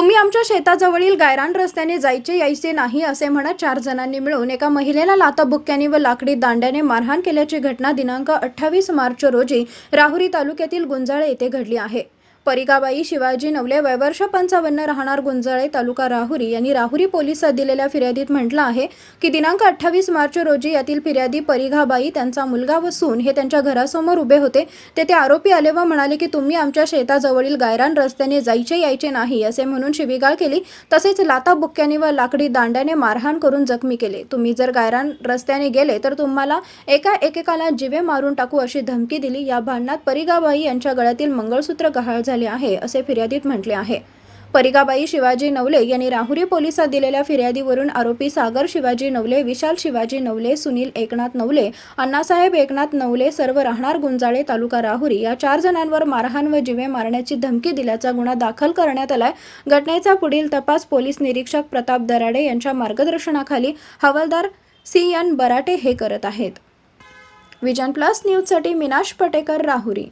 तुम्ही आमच्या शेताजवळील गायरान रस्त्याने जायचे यायचे नाही असे म्हणत चार जणांनी मिळून एका महिलेला लाताबुक्क्याने व लाकडी दांड्याने मारहाण केल्याची घटना दिनांक अठ्ठावीस मार्च रोजी राहुरी तालुक्यातील गुंजाळे येथे घडली आहे परिकाबाई शिवाजी नवले वयवर्ष पंचावन्न राहणार गुंजाळे तालुका राहुरी यांनी राहुरी पोलिसात दिलेल्या फिर्यादीत म्हटलं आहे की दिनांक अठ्ठावीस मार्च रोजी यातील फिर्यादी परिघाबाई त्यांचा मुलगा वसून हे त्यांच्या घरासमोर उभे होते तेथे आरोपी आले व म्हणाले की तुम्ही आमच्या शेताजवळील गायरान रस्त्याने जायचे यायचे नाही असे म्हणून शिवीगाळ केली तसेच लाता बुक्क्याने व लाकडी दांड्याने मारहाण करून जखमी केले तुम्ही जर गायरान रस्त्याने गेले तर तुम्हाला एका एकेकाला जिवे मारून टाकू अशी धमकी दिली या भांडणात परिगाबाई यांच्या गळ्यातील मंगळसूत्र गहाळ झाली आहे असे फिर्यादीत म्हटले आहे परिगाबाई शिवाजी नवले यांनी राहुरी पोलिसात दिलेल्या फिर्यादीवरून आरोपी सागर शिवाजी नवले विशाल शिवाजी नवले सुनील एकनाथ नवले अण्णासाहेब एकनाथ नवले सर्व राहणार गुंजाळे तालुका राहुरी या चार जणांवर मारहाण व जिवे मारण्याची धमकी दिल्याचा गुन्हा दाखल करण्यात आलाय घटनेचा पुढील तपास पोलीस निरीक्षक प्रताप दराडे यांच्या मार्गदर्शनाखाली हवालदार सी एन बराटे हे करत आहेत विजन प्लस न्यूजसाठी मिनाश पटेकर राहुरी